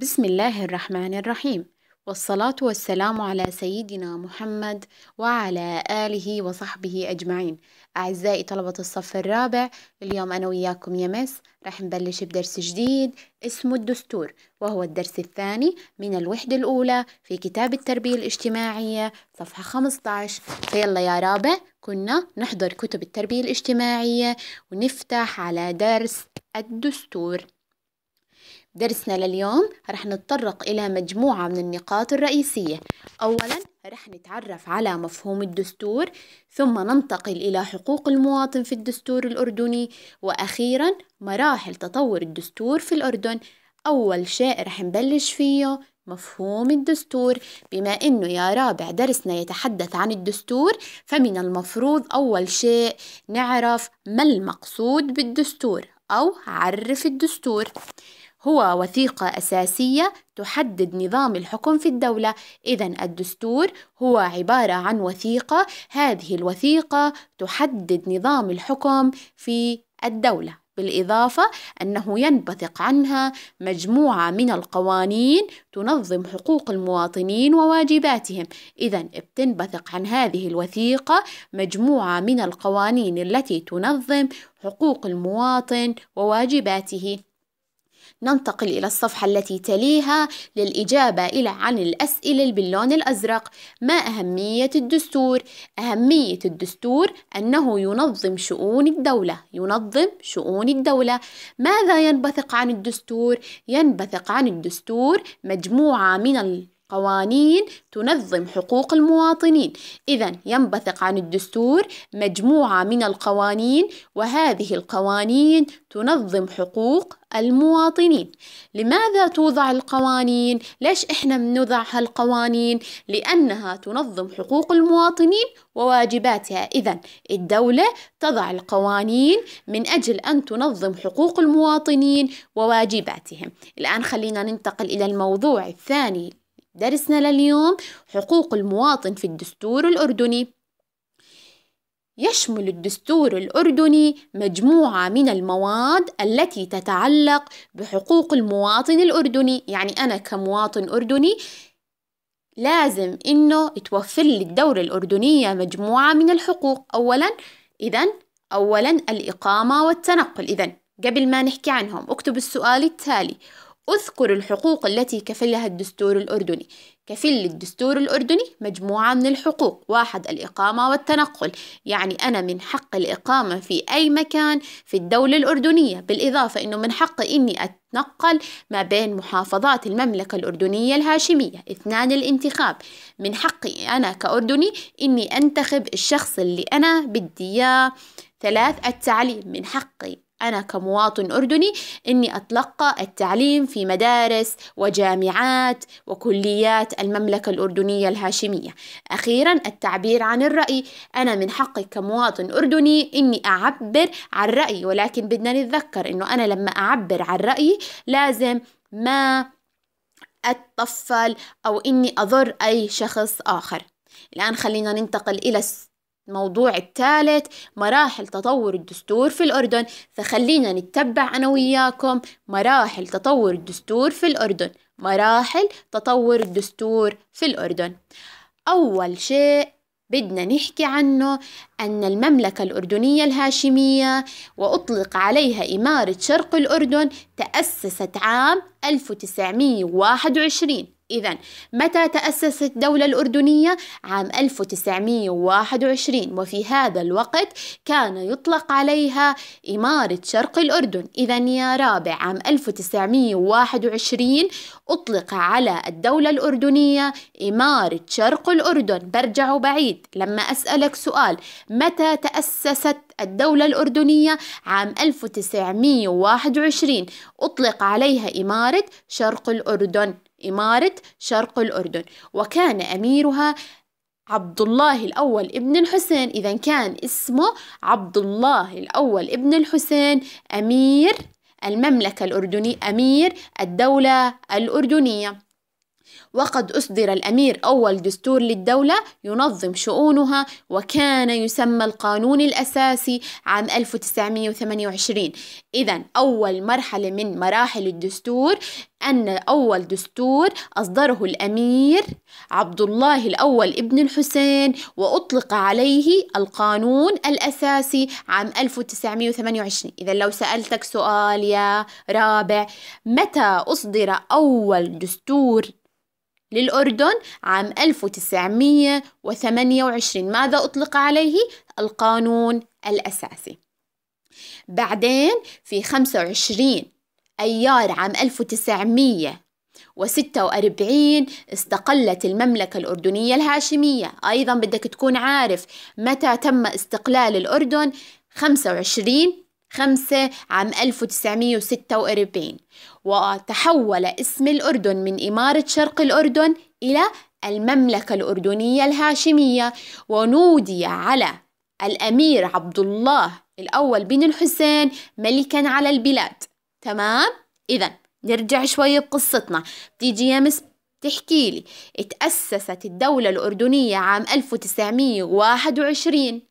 بسم الله الرحمن الرحيم والصلاة والسلام على سيدنا محمد وعلى آله وصحبه أجمعين أعزائي طلبة الصف الرابع اليوم أنا وياكم يمس رح راح نبلش بدرس جديد اسمه الدستور وهو الدرس الثاني من الوحدة الأولى في كتاب التربية الاجتماعية صفحة 15 فيلا يا رابع كنا نحضر كتب التربية الاجتماعية ونفتح على درس الدستور درسنا لليوم رح نتطرق إلى مجموعة من النقاط الرئيسية أولا رح نتعرف على مفهوم الدستور ثم ننتقل إلى حقوق المواطن في الدستور الأردني وأخيرا مراحل تطور الدستور في الأردن أول شيء رح نبلش فيه مفهوم الدستور بما انه يا رابع درسنا يتحدث عن الدستور فمن المفروض اول شيء نعرف ما المقصود بالدستور او عرف الدستور هو وثيقة أساسية تحدد نظام الحكم في الدولة، إذا الدستور هو عبارة عن وثيقة، هذه الوثيقة تحدد نظام الحكم في الدولة، بالإضافة أنه ينبثق عنها مجموعة من القوانين تنظم حقوق المواطنين وواجباتهم، إذا بتنبثق عن هذه الوثيقة مجموعة من القوانين التي تنظم حقوق المواطن وواجباته. ننتقل إلى الصفحة التي تليها للإجابة إلى عن الأسئلة باللون الأزرق ما أهمية الدستور؟ أهمية الدستور أنه ينظم شؤون الدولة ينظم شؤون الدولة ماذا ينبثق عن الدستور؟ ينبثق عن الدستور مجموعة من قوانين تنظم حقوق المواطنين إذا ينبثق عن الدستور مجموعة من القوانين وهذه القوانين تنظم حقوق المواطنين لماذا توضع القوانين؟ ليش إحنا بنوضع هالقوانين؟ لأنها تنظم حقوق المواطنين وواجباتها إذا الدولة تضع القوانين من أجل أن تنظم حقوق المواطنين وواجباتهم الآن خلينا ننتقل إلى الموضوع الثاني درسنا لليوم حقوق المواطن في الدستور الأردني يشمل الدستور الأردني مجموعة من المواد التي تتعلق بحقوق المواطن الأردني يعني أنا كمواطن أردني لازم إنه توفر لي الدولة الأردنية مجموعة من الحقوق أولا إذا أولا الإقامة والتنقل إذا قبل ما نحكي عنهم اكتب السؤال التالي أذكر الحقوق التي كفلها الدستور الأردني كفل الدستور الأردني مجموعة من الحقوق واحد الإقامة والتنقل يعني أنا من حق الإقامة في أي مكان في الدولة الأردنية بالإضافة أنه من حقي أني أتنقل ما بين محافظات المملكة الأردنية الهاشمية اثنان الانتخاب من حقي أنا كأردني أني أنتخب الشخص اللي أنا بدي إياه ثلاث التعليم من حقي أنا كمواطن أردني إني أتلقى التعليم في مدارس وجامعات وكليات المملكة الأردنية الهاشمية أخيرا التعبير عن الرأي أنا من حقي كمواطن أردني إني أعبر عن رأيي ولكن بدنا نتذكر إنه أنا لما أعبر عن رأيي لازم ما أتطفل أو إني أضر أي شخص آخر الآن خلينا ننتقل إلى الموضوع الثالث مراحل تطور الدستور في الأردن فخلينا نتبع أنا وياكم مراحل تطور الدستور في الأردن مراحل تطور الدستور في الأردن أول شيء بدنا نحكي عنه أن المملكة الأردنية الهاشمية وأطلق عليها إمارة شرق الأردن تأسست عام 1921 إذا متى تأسست الدولة الأردنية؟ عام 1921 وفي هذا الوقت كان يطلق عليها إمارة شرق الأردن إذا يا رابع عام 1921 أطلق على الدولة الأردنية إمارة شرق الأردن برجع بعيد لما أسألك سؤال متى تأسست الدولة الأردنية عام 1921 أطلق عليها إمارة شرق الأردن إمارة شرق الأردن وكان أميرها عبد الله الأول ابن الحسين إذا كان اسمه عبد الله الأول ابن الحسين أمير المملكة الأردنية أمير الدولة الأردنية وقد أصدر الأمير أول دستور للدولة ينظم شؤونها وكان يسمى القانون الأساسي عام 1928 إذا أول مرحلة من مراحل الدستور أن أول دستور أصدره الأمير عبد الله الأول ابن الحسين وأطلق عليه القانون الأساسي عام 1928 إذا لو سألتك سؤال يا رابع متى أصدر أول دستور للأردن عام 1928 ماذا أطلق عليه؟ القانون الأساسي بعدين في 25 أيار عام 1946 استقلت المملكة الأردنية الهاشمية أيضا بدك تكون عارف متى تم استقلال الأردن 25 5 عام 1946 وتحول اسم الأردن من إمارة شرق الأردن إلى المملكة الأردنية الهاشمية ونودي على الأمير عبد الله الأول بن الحسين ملكا على البلاد تمام؟ إذا نرجع شوية بقصتنا بتيجي يمس تحكي لي تأسست الدولة الأردنية عام 1921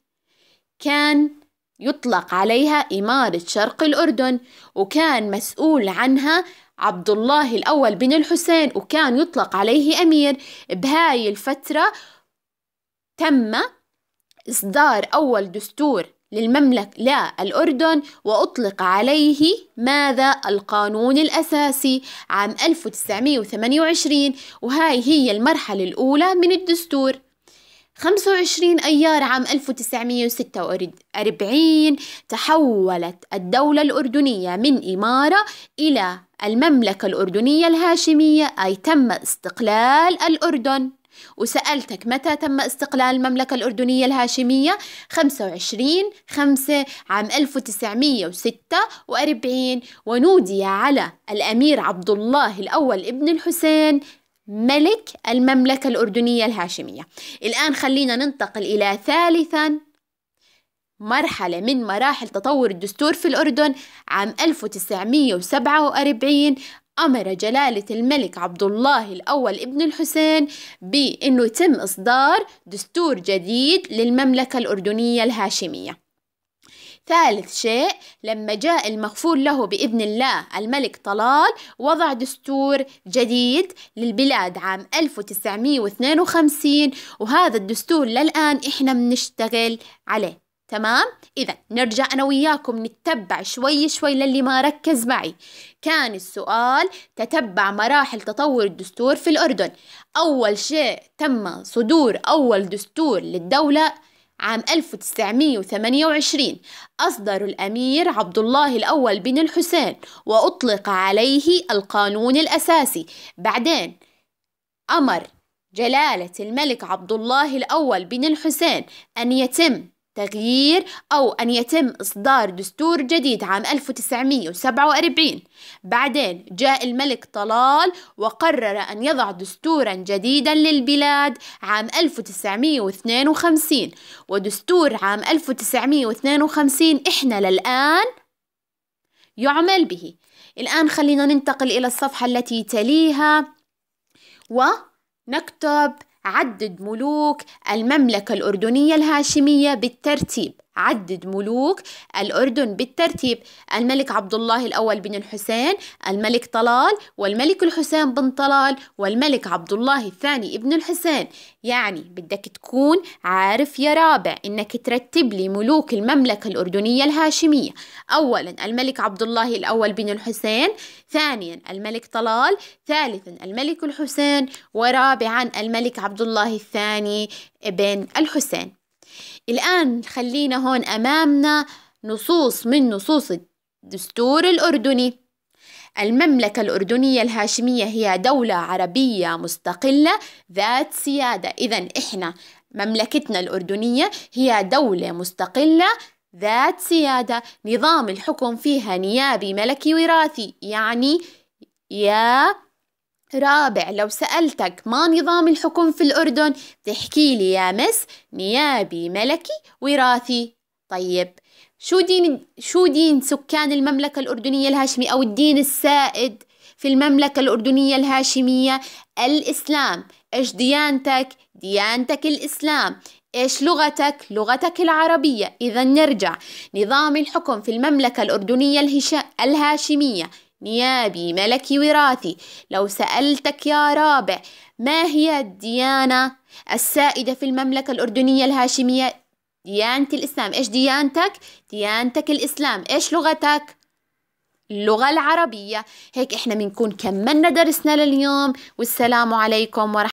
كان يطلق عليها إمارة شرق الأردن وكان مسؤول عنها عبد الله الأول بن الحسين وكان يطلق عليه أمير بهاي الفترة تم إصدار أول دستور للمملكة لا الأردن وأطلق عليه ماذا القانون الأساسي عام 1928 وهاي هي المرحلة الأولى من الدستور 25 أيار عام 1946 تحولت الدولة الأردنية من إمارة إلى المملكة الأردنية الهاشمية أي تم استقلال الأردن وسألتك متى تم استقلال المملكة الأردنية الهاشمية 25 5 عام 1946 ونودي على الأمير عبد الله الأول ابن الحسين ملك المملكة الأردنية الهاشمية الآن خلينا ننتقل إلى ثالثا مرحلة من مراحل تطور الدستور في الأردن عام 1947 أمر جلالة الملك عبد الله الأول ابن الحسين بأنه يتم إصدار دستور جديد للمملكة الأردنية الهاشمية ثالث شيء لما جاء المغفور له بإذن الله الملك طلال وضع دستور جديد للبلاد عام 1952 وهذا الدستور للآن إحنا بنشتغل عليه تمام إذا نرجع أنا وياكم نتبع شوي شوي للي ما ركز معي كان السؤال تتبع مراحل تطور الدستور في الأردن أول شيء تم صدور أول دستور للدولة عام 1928 أصدر الأمير عبد الله الأول بن الحسين وأطلق عليه القانون الأساسي بعدين أمر جلالة الملك عبد الله الأول بن الحسين أن يتم تغيير أو أن يتم إصدار دستور جديد عام 1947 بعدين جاء الملك طلال وقرر أن يضع دستورا جديدا للبلاد عام 1952 ودستور عام 1952 إحنا للآن يعمل به الآن خلينا ننتقل إلى الصفحة التي تليها ونكتب عدد ملوك المملكة الأردنية الهاشمية بالترتيب عدد ملوك الأردن بالترتيب الملك عبد الله الأول بن الحسين الملك طلال والملك الحسين بن طلال والملك عبد الله الثاني ابن الحسين يعني بدك تكون عارف يا رابع إنك ترتب لي ملوك المملكة الأردنية الهاشمية أولا الملك عبد الله الأول بن الحسين ثانيا الملك طلال ثالثا الملك الحسين ورابعا الملك عبد الله الثاني بن الحسين الآن خلينا هون أمامنا نصوص من نصوص الدستور الأردني المملكة الأردنية الهاشمية هي دولة عربية مستقلة ذات سيادة إذا إحنا مملكتنا الأردنية هي دولة مستقلة ذات سيادة نظام الحكم فيها نيابي ملكي وراثي يعني يا رابع لو سألتك ما نظام الحكم في الأردن تحكي لي يا مس نيابي ملكي وراثي طيب شو دين شو دين سكان المملكة الأردنية الهاشمية أو الدين السائد في المملكة الأردنية الهاشمية الإسلام إيش ديانتك ديانتك الإسلام إيش لغتك؟ لغتك العربية إذا نرجع نظام الحكم في المملكة الأردنية الهاشمية نيابي ملك وراثي لو سألتك يا رابع ما هي الديانة السائدة في المملكة الأردنية الهاشمية ديانة الإسلام إيش ديانتك؟ ديانتك الإسلام إيش لغتك؟ اللغة العربية هيك إحنا بنكون كملنا درسنا لليوم والسلام عليكم ورحمة